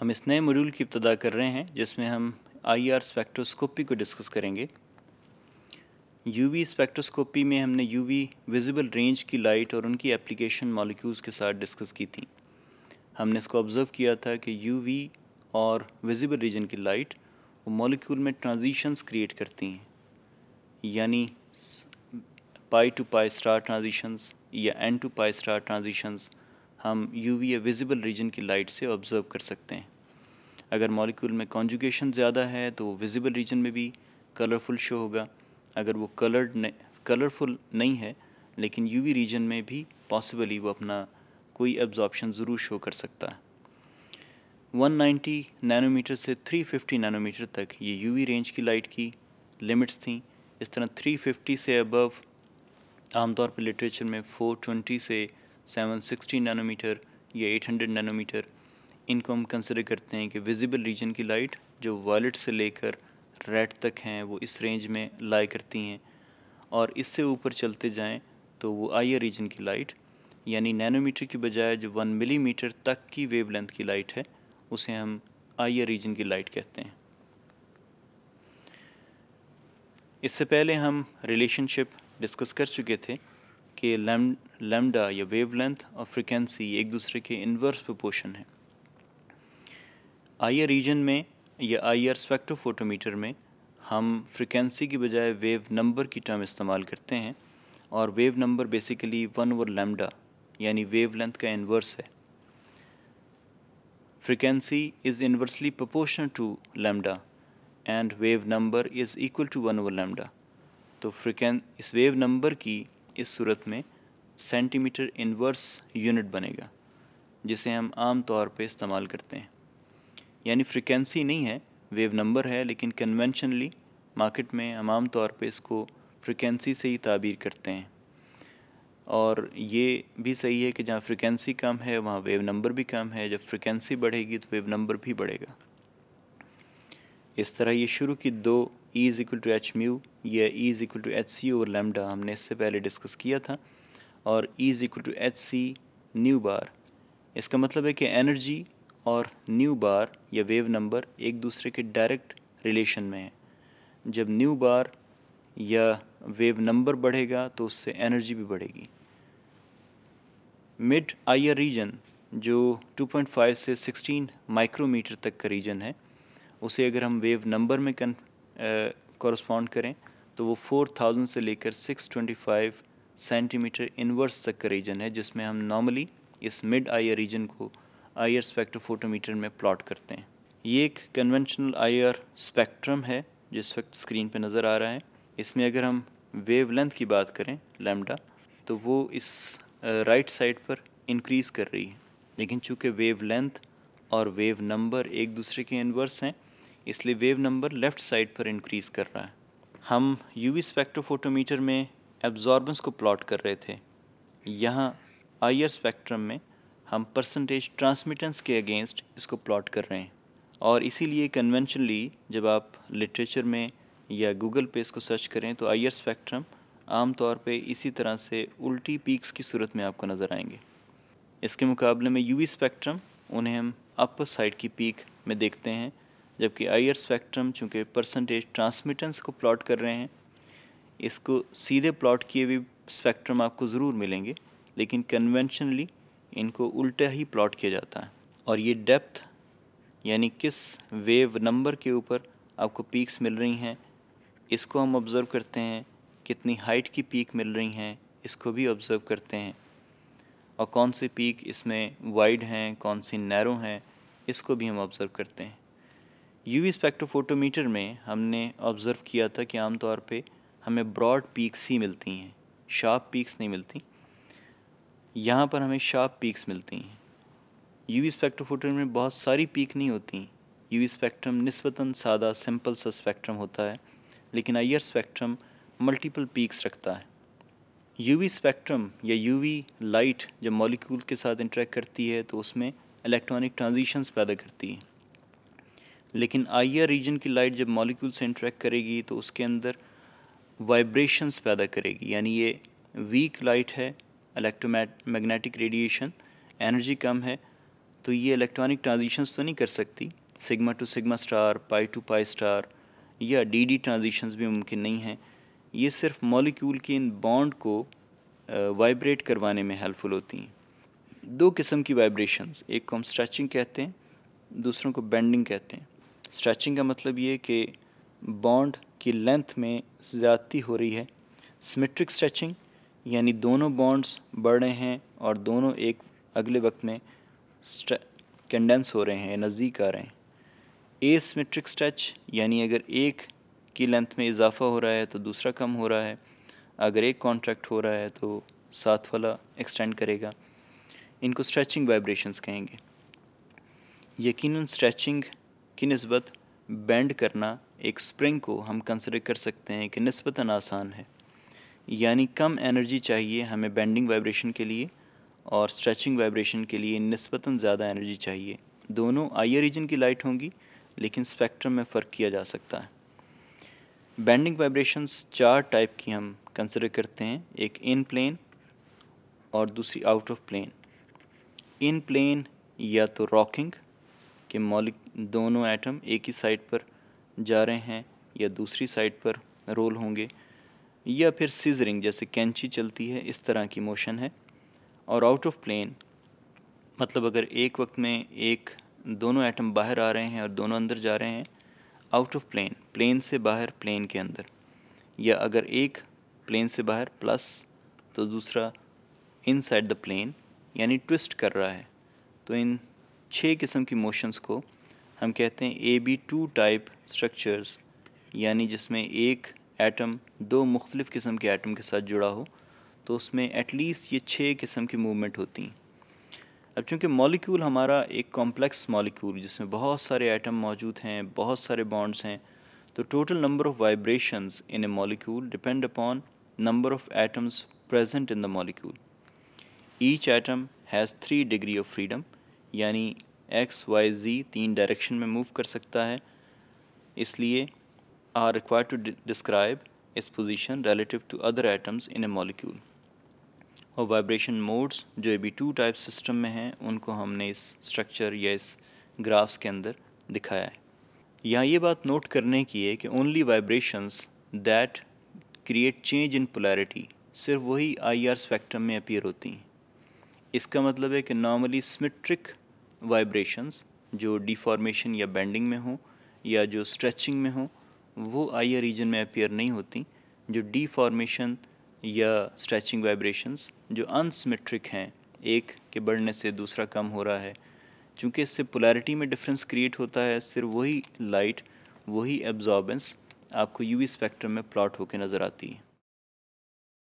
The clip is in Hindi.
हम इस नए मॉड्यूल की इब्तदा कर रहे हैं जिसमें हम आई आर स्पेक्ट्रोस्कोपी को डिस्कस करेंगे यूवी स्पेक्ट्रोस्कोपी में हमने यूवी विजिबल रेंज की लाइट और उनकी एप्लीकेशन मॉलिक्यूल्स के साथ डिस्कस की थी हमने इसको ऑब्ज़र्व किया था कि यूवी और विजिबल रीजन की लाइट वो मॉलिक्यूल में ट्रांजिशंस क्रिएट करती हैं यानी pi to pi star transitions या n to pi star transitions हम वी या विजिबल रीजन की लाइट से ऑब्ज़र्व कर सकते हैं अगर मॉलिक्यूल में कॉन्जुगेशन ज़्यादा है तो वो विजिबल रीजन में भी कलरफुल शो होगा अगर वो कलर्ड कलरफुल नहीं है लेकिन यू वी रीजन में भी पॉसिबली वो अपना कोई एब्जॉर्प्शन ज़रूर शो कर सकता है 190 नैनोमीटर से 350 नैनोमीटर तक ये यू वी रेंज की लाइट की लिमिट्स थी इस तरह 350 से अबव आमतौर पर लिटरेचर में 420 से 760 नैनोमीटर या 800 नैनोमीटर इनको हम कंसिडर करते हैं कि विजिबल रीजन की लाइट जो वॉलेट से लेकर रेड तक हैं वो इस रेंज में लाई करती हैं और इससे ऊपर चलते जाएं तो वो आई रीजन की लाइट यानी नैनोमीटर की बजाय जो वन मिलीमीटर तक की वेवलेंथ की लाइट है उसे हम आई रीजन की लाइट कहते हैं इससे पहले हम रिलेशनशिप डिस्कस कर चुके थे कि लैम लेमडा या वेवलेंथ और फ्रिक्वेंसी एक दूसरे के इन्वर्स प्रोपोर्शन है आईआर रीजन में या आईआर स्पेक्ट्रोफोटोमीटर में हम फ्रिक्वेंसी की बजाय वेव नंबर की टर्म इस्तेमाल करते हैं और wave number basically one over lambda यानी वेव लेंथ का इन्वर्स है frequency is inversely proportional to lambda and wave number is equal to one over lambda तो फ्रिक्वें इस वेव नंबर की इस सूरत में सेंटीमीटर इनवर्स यूनिट बनेगा जिसे हम आम तौर पे इस्तेमाल करते हैं यानी फ्रिक्वेंसी नहीं है वेव नंबर है लेकिन कन्वेंशनली मार्केट में हम आम तौर पे इसको फ्रिक्वेंसी से ही ताबीर करते हैं और ये भी सही है कि जहाँ फ्रिक्वेंसी कम है वहाँ वेव नंबर भी कम है जब फ्रिक्वेंसी बढ़ेगी तो वेव नंबर भी बढ़ेगा इस तरह ये शुरू की दो is equal to H mu या is equal to H C over lambda हमने इससे पहले डिस्कस किया था और E is equal to H C nu bar इसका मतलब है कि एनर्जी और न्यू बार या वेव नंबर एक दूसरे के डायरेक्ट रिलेशन में है जब न्यू बार या वेव नंबर बढ़ेगा तो उससे एनर्जी भी बढ़ेगी मिड आइयर रीजन जो 2.5 से 16 माइक्रोमीटर तक का रीजन है उसे अगर हम वेव नंबर में कॉरस्पॉन्ड करें तो वो 4000 से लेकर 625 सेंटीमीटर इनवर्स तक का रीजन है जिसमें हम नॉर्मली इस मिड आईआर रीजन को आईआर स्पेक्ट्रोफोटोमीटर में प्लॉट करते हैं ये एक कन्वेंशनल आईआर स्पेक्ट्रम है जिस वक्त स्क्रीन पे नज़र आ रहा है इसमें अगर हम वेवलेंथ की बात करें लैम्डा तो वो इस राइट साइड पर इंक्रीज़ कर रही है लेकिन चूँकि वेव लेंथ और वेव नंबर एक दूसरे के इन्वर्स हैं इसलिए वेव नंबर लेफ़्ट साइड पर इंक्रीज़ कर रहा है हम यूवी स्पेक्ट्रोफोटोमीटर में एब्जॉर्बेंस को प्लॉट कर रहे थे यहाँ आयर स्पेक्ट्रम में हम परसेंटेज ट्रांसमिटेंस के अगेंस्ट इसको प्लॉट कर रहे हैं और इसीलिए कन्वेंशनली जब आप लिटरेचर में या गूगल पे इसको सर्च करें तो आयर स्पेक्ट्रम आमतौर पे इसी तरह से उल्टी पीक्स की सूरत में आपको नज़र आएंगे इसके मुकाबले में यूवी स्पेक्ट्रम उन्हें हम अपर साइड की पीक में देखते हैं जबकि आयर स्पेक्ट्रम चूँकि परसेंटेज ट्रांसमिटेंस को प्लॉट कर रहे हैं इसको सीधे प्लॉट किए हुए स्पेक्ट्रम आपको ज़रूर मिलेंगे लेकिन कन्वेंशनली इनको उल्टा ही प्लॉट किया जाता है और ये डेप्थ यानी किस वेव नंबर के ऊपर आपको पीक्स मिल रही हैं इसको हम ऑब्ज़र्व करते हैं कितनी हाइट की पीक मिल रही हैं इसको भी ऑब्ज़र्व करते हैं और कौन सी पीक इसमें वाइड हैं कौन सी नैरो हैं इसको भी हम ऑब्ज़र्व करते हैं यूवी स्पेक्ट्रोफोटोमीटर में हमने ऑब्ज़र्व किया था कि आमतौर पर हमें ब्रॉड पीक्स ही मिलती हैं शार्प पीक्स नहीं मिलती यहाँ पर हमें शार्प पीक्स मिलती हैं वी स्पेक्ट्रोफोटोमीटर में बहुत सारी पीक नहीं होती वी स्पेक्ट्रम नस्बता सादा सिंपल सा स्पेक्ट्रम होता है लेकिन आयर स्पेक्ट्रम मल्टीपल पीक्स रखता है यूवी स्पेक्ट्रम या यूवी लाइट जब मॉलिक्यूल के साथ इंटरेक्ट करती है तो उसमें इलेक्ट्रॉनिक ट्रांजिशंस पैदा करती है लेकिन आईआर रीजन की लाइट जब मॉलिक्यूल से इंटरेक्ट करेगी तो उसके अंदर वाइब्रेशंस पैदा करेगी यानी ये वीक लाइट है इलेक्ट्रोमैग्नेटिक रेडिएशन एनर्जी कम है तो ये इलेक्ट्रॉनिक ट्रांजिशंस तो नहीं कर सकती sigma to sigma star pi to pi star या डी डी ट्रांजिशंस भी मुमकिन नहीं हैं ये सिर्फ मॉलिक्यूल के इन बॉन्ड को वाइब्रेट करवाने में हेल्पफुल होती हैं दो किस्म की वाइब्रेशंस एक को हम स्ट्रेचिंग कहते हैं दूसरों को बेंडिंग कहते हैं स्ट्रेचिंग का मतलब ये कि बॉन्ड की लेंथ में ज़्यादती हो रही है सिमेट्रिक स्ट्रेचिंग यानी दोनों बॉन्ड्स बढ़ रहे हैं और दोनों एक अगले वक्त में कंडेंस हो रहे हैं नज़दीक आ रहे हैं ए सिमेट्रिक स्ट्रेच यानी अगर एक की लेंथ में इजाफा हो रहा है तो दूसरा कम हो रहा है अगर एक कॉन्ट्रैक्ट हो रहा है तो साथ वाला एक्सटेंड करेगा इनको स्ट्रेचिंग वाइब्रेशंस कहेंगे यकीनन स्ट्रेचिंग की नस्बत बेंड करना एक स्प्रिंग को हम कंसिडर कर सकते हैं कि नस्बता आसान है यानी कम एनर्जी चाहिए हमें बेंडिंग वाइब्रेशन के लिए और स्ट्रेचिंग वाइब्रेशन के लिए नस्बता ज़्यादा एनर्जी चाहिए दोनों आई रीजन की लाइट होंगी लेकिन स्पेक्ट्रम में फ़र्क किया जा सकता है बैंडिंग वाइब्रेशंस चार टाइप की हम कंसिडर करते हैं एक इन प्लेन और दूसरी out of plane in plane या तो रॉकिंग के मौलिक दोनों एटम एक ही साइड पर जा रहे हैं या दूसरी साइड पर रोल होंगे या फिर सीजरिंग जैसे कैंची चलती है इस तरह की मोशन है और आउट ऑफ प्लेन मतलब अगर एक वक्त में एक दोनों एटम बाहर आ रहे हैं और दोनों अंदर जा रहे हैं आउट ऑफ प्लेन प्लेन से बाहर प्लेन के अंदर या अगर एक प्लेन से बाहर प्लस तो दूसरा इनसाइड द प्लेन यानी ट्विस्ट कर रहा है तो इन छः किस्म की मोशंस को हम कहते हैं A B two type structures यानी जिसमें एक एटम दो मुख्तलिफ़ किस्म के एटम के साथ जुड़ा हो तो उसमें एटलीस्ट ये छः किस्म की मूवमेंट होती हैं अब चूँकि मॉलिक्यूल हमारा एक कॉम्प्लेक्स मॉलिक्यूल जिसमें बहुत सारे एटम मौजूद हैं बहुत सारे बॉन्ड्स हैं तो total number of vibrations in a molecule depend upon number of atoms present in the molecule each atom has three degree of freedom यानी एक्स वाई जी तीन डायरेक्शन में मूव कर सकता है इसलिए आर रिक्वायर टू डिस्क्राइब इस position relative to other atoms in a molecule और वाइब्रेशन मोड्स जो A B two type system में हैं उनको हमने इस स्ट्रक्चर या इस ग्राफ्स के अंदर दिखाया है यहाँ ये बात नोट करने की है कि only vibrations that create change in polarity सिर्फ वही आई आर स्पेक्ट्रम में अपीयर होती हैं इसका मतलब है कि नॉर्मली सिमेट्रिक वाइब्रेशंस जो डिफॉर्मेशन या बेंडिंग में हो या जो स्ट्रेचिंग में हों वो आइया रीजन में अपेयर नहीं होती जो डिफॉर्मेशन या स्ट्रेचिंग वाइब्रेशंस जो अनसिमेट्रिक हैं एक के बढ़ने से दूसरा कम हो रहा है चूँकि इससे पोलैरिटी में डिफरेंस क्रिएट होता है सिर्फ वही लाइट वही एब्जॉर्बेंस आपको यूवी स्पेक्ट्रम में प्लॉट होकर नज़र आती है